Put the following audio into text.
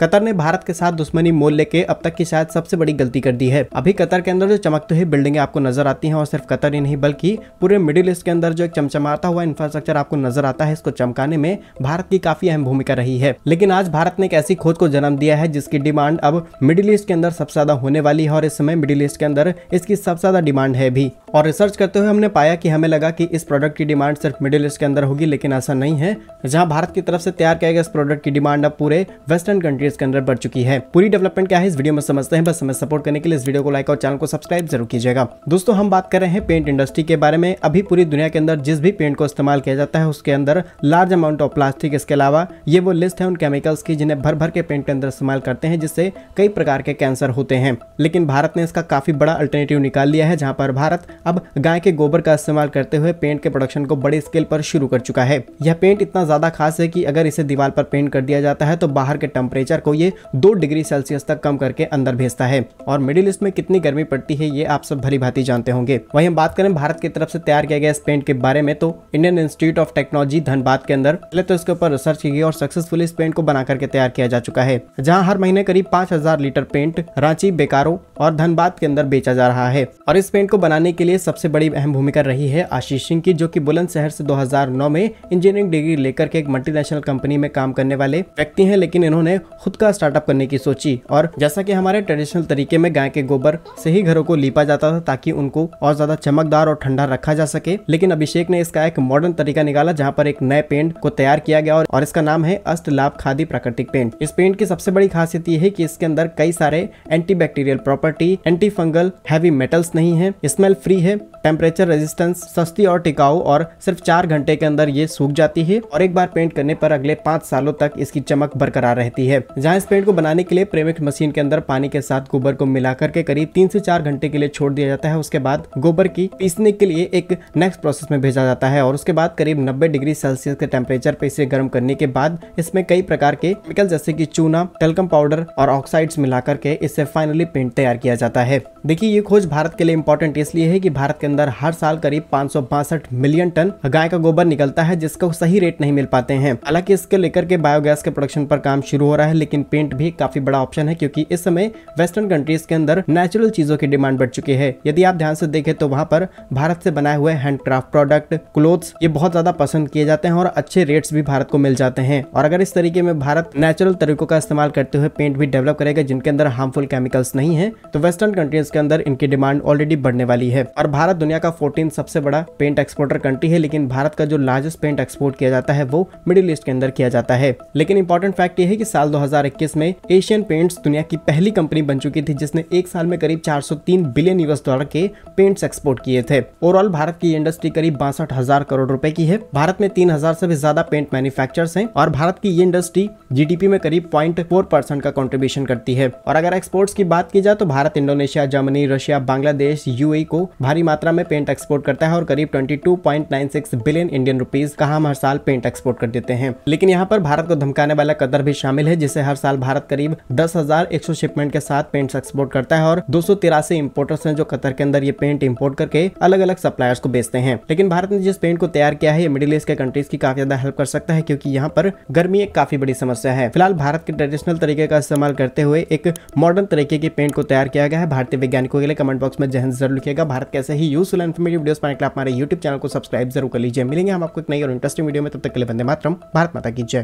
Qatar ने भारत के साथ दुश्मनी मोल लेके अब तक की शायद सबसे बड़ी गलती कर दी है अभी कतर के अंदर जो चमकते हुई बिल्डिंगें आपको नजर आती हैं और सिर्फ कतर ही नहीं बल्कि पूरे मिडिल ईस्ट के अंदर जो एक चमचमाता हुआ इंफ्रास्ट्रक्चर आपको नजर आता है इसको चमकाने में भारत की काफी अहम भूमिका रही है लेकिन आज भारत ने एक ऐसी खोज को जन्म दिया है जिसकी डिमांड अब मिडिल ईस्ट के अंदर सबसे ज्यादा होने वाली है और इस समय मिडिल ईस्ट के अंदर इसकी सबसे ज्यादा डिमांड है भी और रिसर्च करते हुए हमने पाया कि हमें लगा कि इस प्रोडक्ट की डिमांड सिर्फ मिडिल ईस्ट के अंदर होगी लेकिन ऐसा नहीं है जहाँ भारत की तरफ से तैयार किया गया इस प्रोडक्ट की डिमांड अब पूरे वेस्टर्न कंट्री कंट्रीज के अंदर बढ़ चुकी है पूरी डेवलपमेंट क्या है इस वीडियो में समझते हैं बस हमें सपोर्ट करने के लिए इस वीडियो को लाइक और चैनल को सब्सक्राइब जरूर कीजिएगा दोस्तों हम बात कर रहे हैं पेंट इंडस्ट्री के बारे में अभी पूरी दुनिया के अंदर जिस भी पेंट को इस्तेमाल किया जाता है उसके अंदर लार्ज अमाउंट ऑफ प्लास्टिक इसके अलावा ये वो लिस्ट है उन केमिकल्स की जिन्हें भर भर के पेंट के अंदर इस्तेमाल करते हैं जिससे कई प्रकार के कैंसर होते हैं लेकिन भारत ने इसका काफी बड़ा अल्टरनेटिव निकाल लिया है जहां पर भारत अब गाय के गोबर का इस्तेमाल करते हुए पेंट के प्रोडक्शन को बड़े स्केल पर शुरू कर चुका है यह पेंट इतना ज्यादा खास है कि अगर इसे दीवार पर पेंट कर दिया जाता है तो बाहर के टेम्परेचर टेम्परेचर को ये दो डिग्री सेल्सियस तक कम करके अंदर भेजता है और मिडिल ईस्ट में कितनी गर्मी पड़ती है ये आप सब भली भांति जानते होंगे वही हम बात करें भारत की तरफ से तैयार किया गया इस पेंट के बारे में तो Indian Institute of Technology Dhanbad के अंदर पहले तो इसके ऊपर रिसर्च की गई और सक्सेसफुल इस पेंट को बना करके तैयार किया जा चुका है जहाँ हर महीने करीब पाँच लीटर पेंट रांची बेकारो और धनबाद के अंदर बेचा जा रहा है और इस पेंट को बनाने के लिए सबसे बड़ी अहम भूमिका रही है आशीष सिंह की जो की बुलंदशहर से दो में इंजीनियरिंग डिग्री लेकर के एक मल्टीनेशनल कंपनी में काम करने वाले व्यक्ति हैं लेकिन इन्होंने खुद का स्टार्टअप करने की सोची और जैसा कि हमारे ट्रेडिशनल तरीके में गाय के गोबर से ही घरों को लीपा जाता था ताकि उनको और ज्यादा चमकदार और ठंडा रखा जा सके लेकिन अभिषेक ने इसका एक मॉडर्न तरीका निकाला जहाँ पर एक नए पेंट को तैयार किया गया और इसका नाम है अस्त लाभ खादी प्राकृतिक पेंट इस पेंट की सबसे बड़ी खासियत यह है की इसके अंदर कई सारे anti bacterial property anti fungal heavy metals नहीं है स्मेल फ्री है टेम्परेचर रेजिस्टेंस सस्ती और टिकाऊ और सिर्फ चार घंटे के अंदर ये सूख जाती है और एक बार पेंट करने पर अगले पाँच सालों तक इसकी चमक बरकरार रहती है जहां इस पेंट को बनाने के लिए प्रेमिक मशीन के अंदर पानी के साथ गोबर को मिलाकर के करीब तीन से चार घंटे के लिए छोड़ दिया जाता है उसके बाद गोबर की पीसने के लिए एक नेक्स्ट प्रोसेस में भेजा जाता है और उसके बाद करीब नब्बे डिग्री सेल्सियस के टेम्परेचर पर इसे गर्म करने के बाद इसमें कई प्रकार के केमिकल जैसे की चूना टेलकम पाउडर और ऑक्साइड्स मिलाकर के इससे फाइनली पेंट तैयार किया जाता है देखिए ये खोज भारत के लिए इम्पोर्टेंट इसलिए है कि भारत के अंदर हर साल करीब पाँच मिलियन टन गाय का गोबर निकलता है जिसका सही रेट नहीं मिल पाते हैं हालांकि इसके लेकर के बायोगैस के प्रोडक्शन पर काम शुरू हो रहा है लेकिन पेंट भी काफी बड़ा ऑप्शन है क्योंकि इस समय वेस्टर्न कंट्रीज के अंदर नेचुरल चीजों की डिमांड बढ़ चुकी है यदि आप ध्यान से देखें तो वहाँ पर भारत से बनाए हुए हैंडक्राफ्ट प्रोडक्ट क्लोथ्स ये बहुत ज्यादा पसंद किए जाते हैं और अच्छे रेट्स भी भारत को मिल जाते हैं और अगर इस तरीके में भारत नेचुरल तरीकों का इस्तेमाल करते हुए पेंट भी डेवलप करेगा जिनके अंदर हार्मफुल केमिकल्स नहीं है तो वेस्टर्न कंट्रीज के अंदर इनकी डिमांड ऑलरेडी बढ़ने वाली है और भारत दुनिया का फोर्टीन सबसे बड़ा पेंट एक्सपोर्टर कंट्री है लेकिन भारत का जो लार्जेस्ट पेंट एक्सपोर्ट किया जाता है वो मिडिल ईस्ट के अंदर किया जाता है लेकिन इंपॉर्टेंट फैक्ट ये है कि साल 2021 में एशियन पेंट्स दुनिया की पहली कंपनी बन चुकी थी जिसने एक साल में करीब 403 बिलियन यूएस डॉलर के पेंट्स एक्सपोर्ट किए थे ओवरऑल भारत की इंडस्ट्री करीब बासठ करोड़ रूपए की है भारत में तीन से भी ज्यादा पेंट मैन्युफैक्चरर्स है और भारत की ये इंडस्ट्री जीडीपी में करीब पॉइंट का कॉन्ट्रीब्यूशन करती है और अगर एक्सपोर्ट्स की बात की जाए तो Bharat Indonesia Germany Russia Bangladesh UAE e को भारी मात्रा में पेंट एक्सपोर्ट करता है और करीब 22.96 बिलियन इंडियन रुपीज का हम हर साल पेंट एक्सपोर्ट कर देते हैं लेकिन यहाँ पर भारत को धमकाने वाला कदर भी शामिल है जिसे हर साल भारत करीब दस हजार एक सौ शिपमेंट के साथ पेंट एक्सपोर्ट करता है और दो इम्पोर्टर्स है जो कतर के अंदर ये पेंट इम्पोर्ट करके अलग अलग सप्लायर्स को बेचते हैं लेकिन भारत ने जिस पेंट को तैयार किया है ये मिडिल ईस्ट के कंट्रीज की काफी ज्यादा हेल्प कर सकता है क्योंकि यहाँ पर गर्मी एक काफी बड़ी समस्या है फिलहाल भारत के ट्रेडिशनल तरीके का इस्तेमाल करते हुए एक मॉडर्न तरीके के पेंट को तैयार किया गया है भारतीय वैज्ञानिकों के लिए कमेंट बॉक्स में जहन जरूर लिखेगा भारत कैसे ही यूजफुल इन्फॉर्मेटिव वीडियोस पाने के लिए हमारे यूट्यूब चैनल को सब्सक्राइब जरूर कर लीजिए मिलेंगे हम आपको एक नई और इंटरेस्टिंग वीडियो में तब तक के लिए बंदे मातरम भारत माता की जय